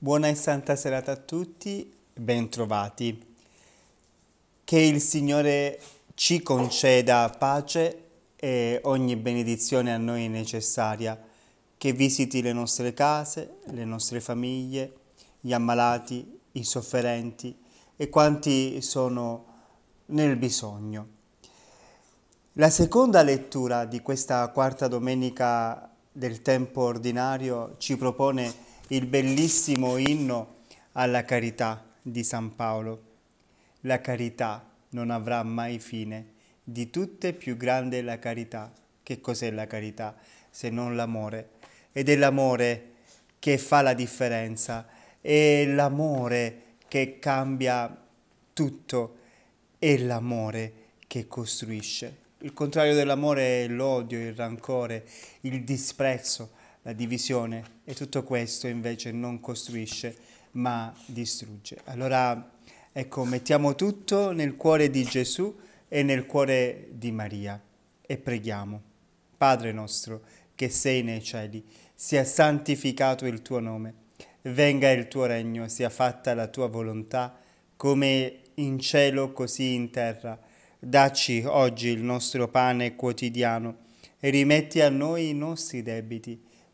Buona e santa serata a tutti, bentrovati. Che il Signore ci conceda pace e ogni benedizione a noi necessaria, che visiti le nostre case, le nostre famiglie, gli ammalati, i sofferenti e quanti sono nel bisogno. La seconda lettura di questa quarta domenica del tempo ordinario ci propone il bellissimo inno alla carità di San Paolo. La carità non avrà mai fine, di tutte più grande è la carità. Che cos'è la carità se non l'amore? Ed è l'amore che fa la differenza, è l'amore che cambia tutto, è l'amore che costruisce. Il contrario dell'amore è l'odio, il rancore, il disprezzo, la divisione e tutto questo invece non costruisce ma distrugge. Allora ecco, mettiamo tutto nel cuore di Gesù e nel cuore di Maria e preghiamo. Padre nostro che sei nei cieli, sia santificato il tuo nome, venga il tuo regno, sia fatta la tua volontà come in cielo così in terra. Dacci oggi il nostro pane quotidiano e rimetti a noi i nostri debiti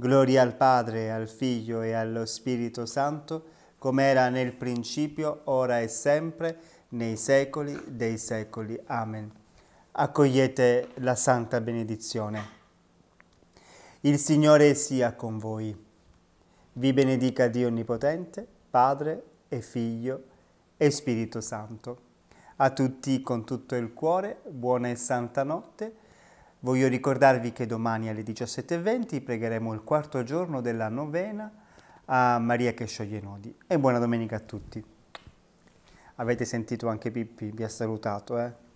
Gloria al Padre, al Figlio e allo Spirito Santo, come era nel principio, ora e sempre, nei secoli dei secoli. Amen. Accogliete la santa benedizione. Il Signore sia con voi. Vi benedica Dio Onnipotente, Padre e Figlio e Spirito Santo. A tutti con tutto il cuore, buona e santa notte Voglio ricordarvi che domani alle 17.20 pregheremo il quarto giorno della novena a Maria che scioglie i nodi. E buona domenica a tutti. Avete sentito anche Pippi, vi ha salutato, eh?